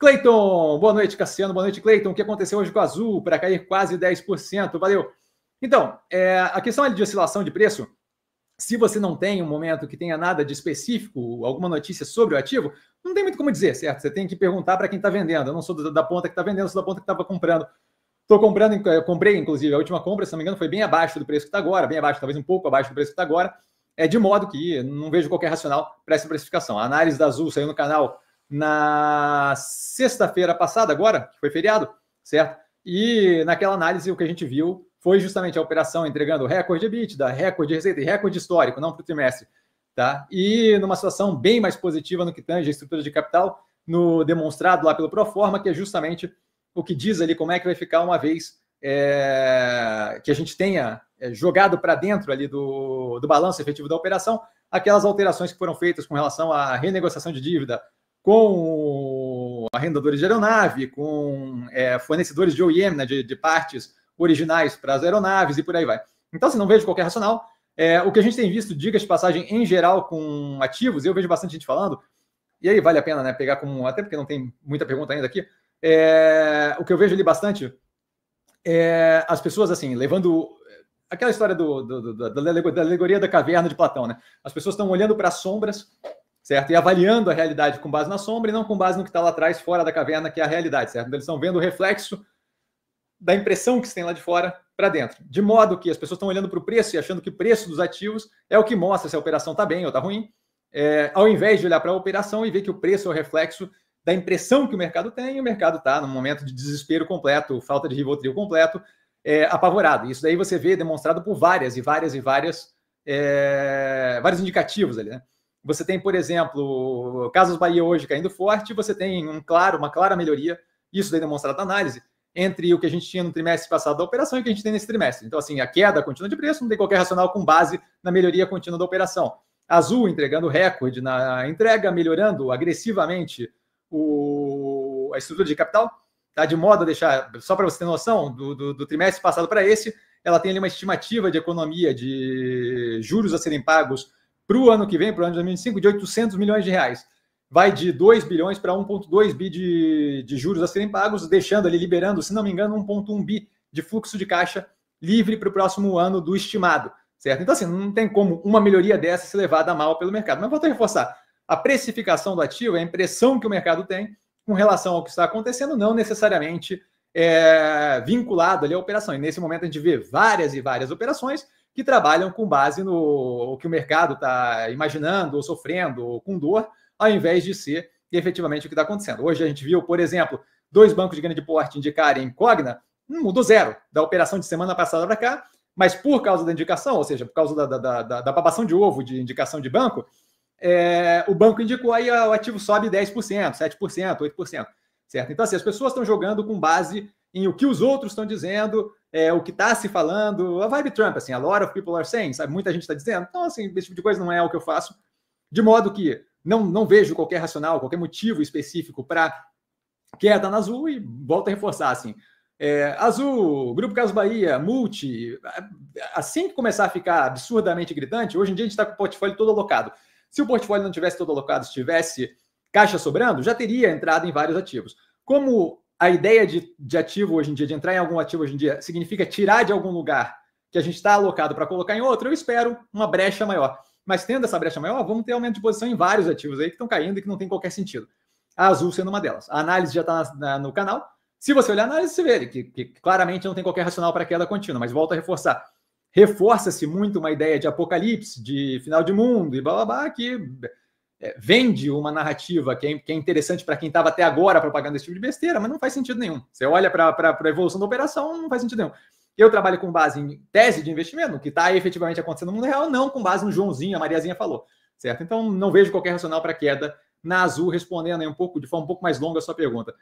Cleiton, boa noite, Cassiano. Boa noite, Cleiton. O que aconteceu hoje com o azul para cair quase 10%? Valeu. Então, é, a questão de oscilação de preço, se você não tem um momento que tenha nada de específico, alguma notícia sobre o ativo, não tem muito como dizer, certo? Você tem que perguntar para quem está vendendo. Eu não sou da, da ponta que está vendendo, sou da ponta que estava comprando. Estou comprando, comprei, inclusive, a última compra, se não me engano, foi bem abaixo do preço que está agora, bem abaixo, talvez um pouco abaixo do preço que está agora. É de modo que não vejo qualquer racional para essa precificação. A análise da Azul saiu no canal na sexta-feira passada, agora, que foi feriado, certo? E naquela análise, o que a gente viu foi justamente a operação entregando recorde de EBITDA, recorde de receita e recorde histórico, não para o trimestre. Tá? E numa situação bem mais positiva no que tange a estrutura de capital, no demonstrado lá pelo Proforma, que é justamente o que diz ali como é que vai ficar uma vez é, que a gente tenha é, jogado para dentro ali do, do balanço efetivo da operação aquelas alterações que foram feitas com relação à renegociação de dívida, com arrendadores de aeronave, com é, fornecedores de OEM, né, de, de partes originais para as aeronaves e por aí vai. Então, se assim, não vejo qualquer racional, é, o que a gente tem visto, dicas de passagem em geral com ativos, eu vejo bastante gente falando, e aí vale a pena né, pegar como, até porque não tem muita pergunta ainda aqui, é, o que eu vejo ali bastante é as pessoas assim, levando é, aquela história do, do, do, da, da, alegoria da caverna de Platão, né? As pessoas estão olhando para sombras certo? E avaliando a realidade com base na sombra e não com base no que está lá atrás, fora da caverna, que é a realidade, certo? Então, eles estão vendo o reflexo da impressão que se tem lá de fora para dentro. De modo que as pessoas estão olhando para o preço e achando que o preço dos ativos é o que mostra se a operação está bem ou está ruim, é, ao invés de olhar para a operação e ver que o preço é o reflexo da impressão que o mercado tem, e o mercado está num momento de desespero completo, falta de rivotril completo, é, apavorado. Isso daí você vê demonstrado por várias e várias e várias é, vários indicativos ali, né? Você tem, por exemplo, Casas Bahia hoje caindo forte, você tem um claro, uma clara melhoria, isso daí demonstrado na análise, entre o que a gente tinha no trimestre passado da operação e o que a gente tem nesse trimestre. Então, assim, a queda contínua de preço não tem qualquer racional com base na melhoria contínua da operação. Azul entregando recorde na entrega, melhorando agressivamente o, a estrutura de capital. Tá de modo a deixar, só para você ter noção, do, do, do trimestre passado para esse, ela tem ali uma estimativa de economia de juros a serem pagos para o ano que vem, para o ano de 2025, de 800 milhões de reais. Vai de 2 bilhões para 1,2 bi de, de juros a serem pagos, deixando ali, liberando, se não me engano, 1,1 bi de fluxo de caixa livre para o próximo ano do estimado, certo? Então, assim, não tem como uma melhoria dessa ser levada a mal pelo mercado. Mas vou até reforçar: a precificação do ativo, a impressão que o mercado tem com relação ao que está acontecendo, não necessariamente é vinculado ali à operação. E nesse momento a gente vê várias e várias operações que trabalham com base no que o mercado está imaginando, ou sofrendo, ou com dor, ao invés de ser efetivamente o que está acontecendo. Hoje a gente viu, por exemplo, dois bancos de grande porte indicarem Cogna, mudou zero da operação de semana passada para cá, mas por causa da indicação, ou seja, por causa da, da, da, da babação de ovo de indicação de banco, é, o banco indicou aí o ativo sobe 10%, 7%, 8%. Certo? Então, assim, as pessoas estão jogando com base em o que os outros estão dizendo, é, o que está se falando, a vibe Trump, assim, a lot of people are saying, sabe? Muita gente está dizendo. Então, assim, esse tipo de coisa não é o que eu faço. De modo que não, não vejo qualquer racional, qualquer motivo específico para queda na Azul e volto a reforçar, assim. É, Azul, Grupo Caso Bahia, Multi, assim que começar a ficar absurdamente gritante, hoje em dia a gente está com o portfólio todo alocado. Se o portfólio não tivesse todo alocado, se tivesse caixa sobrando, já teria entrado em vários ativos. Como a ideia de, de ativo hoje em dia, de entrar em algum ativo hoje em dia, significa tirar de algum lugar que a gente está alocado para colocar em outro, eu espero uma brecha maior. Mas tendo essa brecha maior, vamos ter aumento de posição em vários ativos aí que estão caindo e que não tem qualquer sentido. A Azul sendo uma delas. A análise já está no canal. Se você olhar a análise, você vê que, que claramente não tem qualquer racional para queda contínua, mas volta a reforçar. Reforça-se muito uma ideia de apocalipse, de final de mundo e blá blá blá, que é, vende uma narrativa que é, que é interessante para quem estava até agora propagando esse tipo de besteira, mas não faz sentido nenhum. Você olha para a evolução da operação, não faz sentido nenhum. Eu trabalho com base em tese de investimento, que está efetivamente acontecendo no mundo real, não com base no Joãozinho, a Mariazinha falou, certo? Então, não vejo qualquer racional para queda na Azul, respondendo aí um pouco, de forma um pouco mais longa a sua pergunta.